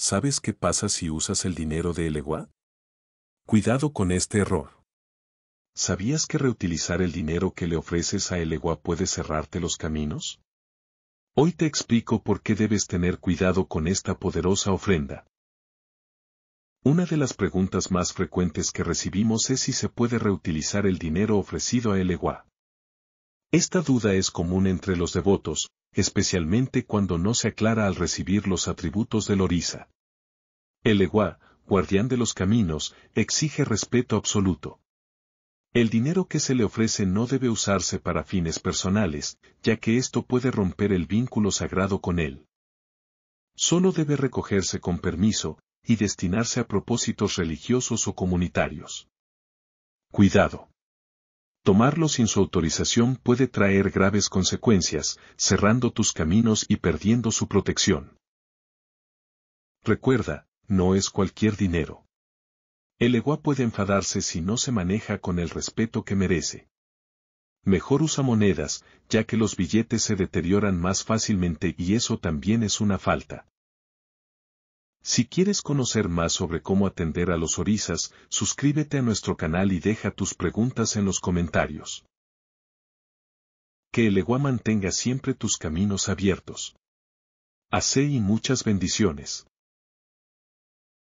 ¿Sabes qué pasa si usas el dinero de Elegua? Cuidado con este error. ¿Sabías que reutilizar el dinero que le ofreces a Elegua puede cerrarte los caminos? Hoy te explico por qué debes tener cuidado con esta poderosa ofrenda. Una de las preguntas más frecuentes que recibimos es si se puede reutilizar el dinero ofrecido a Elegua. Esta duda es común entre los devotos, especialmente cuando no se aclara al recibir los atributos de Lorisa. El Egua, guardián de los caminos, exige respeto absoluto. El dinero que se le ofrece no debe usarse para fines personales, ya que esto puede romper el vínculo sagrado con él. Solo debe recogerse con permiso, y destinarse a propósitos religiosos o comunitarios. Cuidado. Tomarlo sin su autorización puede traer graves consecuencias, cerrando tus caminos y perdiendo su protección. Recuerda, no es cualquier dinero. El Eguá puede enfadarse si no se maneja con el respeto que merece. Mejor usa monedas, ya que los billetes se deterioran más fácilmente y eso también es una falta. Si quieres conocer más sobre cómo atender a los orisas, suscríbete a nuestro canal y deja tus preguntas en los comentarios. Que el Eguá mantenga siempre tus caminos abiertos. Hace y muchas bendiciones.